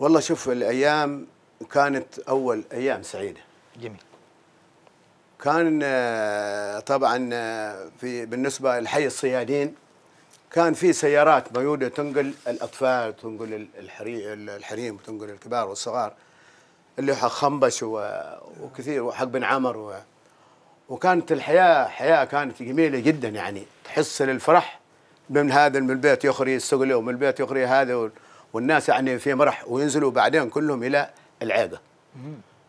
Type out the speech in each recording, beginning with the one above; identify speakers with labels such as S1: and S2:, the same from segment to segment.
S1: والله شوف الايام كانت اول ايام سعيده جميل كان آه، طبعا آه، في بالنسبه لحي الصيادين كان في سيارات ميوده تنقل الاطفال تنقل الحريم وتنقل الكبار والصغار اللي حق خنبش وكثير وحق بن عمر وكانت الحياه حياه كانت جميله جدا يعني تحس للفرح من هذا من البيت يخري السقله ومن البيت يخري هذا والناس يعني في مرح وينزلوا بعدين كلهم الى العيقه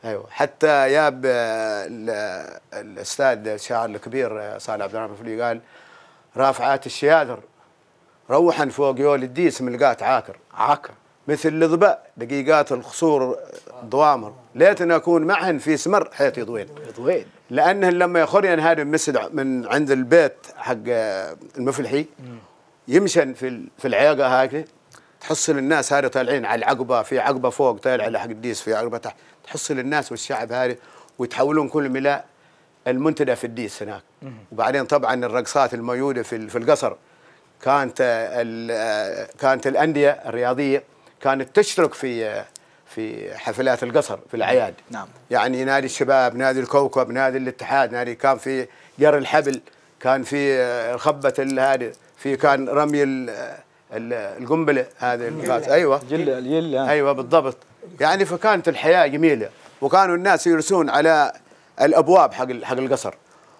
S1: ايوه حتى ياب الاستاذ الشاعر الكبير صالح عبد الرحمن الفلي قال رافعات الشياذر روحا فوق يول الديس ملقات عاكر عاكر مثل الظباء دقيقات الخصور ضوامر ليتن اكون معهن في سمر حيث يضوين يضوين لانهن لما يخرين هذا المسد من عند البيت حق المفلحي يمشن في في العيقه هكذا تحصل الناس هذه طالعين على العقبه في عقبه فوق طالع على حق الديس في عقبه تحت تحصل الناس والشعب هذه ويتحولون كلهم الى المنتدى في الديس هناك وبعدين طبعا الرقصات الموجوده في في القصر كانت كانت الانديه الرياضيه كانت تشترك في في حفلات القصر في الاعياد نعم يعني نادي الشباب نادي الكوكب نادي الاتحاد نادي كان في جر الحبل كان في خبه هذه في كان رمي القنبله هذه الغاز ايوه جل الجله ايوه بالضبط يعني فكانت الحياه جميله وكانوا الناس يرسون على الابواب حق حق القصر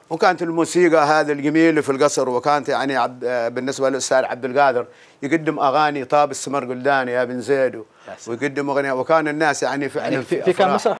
S1: وكانت الموسيقى هذه الجميله في القصر وكانت يعني عبد بالنسبه للاستاذ عبد القادر يقدم اغاني طاب السمر قلداني يا بن زيد ويقدم اغنيه وكان الناس يعني فعلا يعني, يعني في, في كان مسرح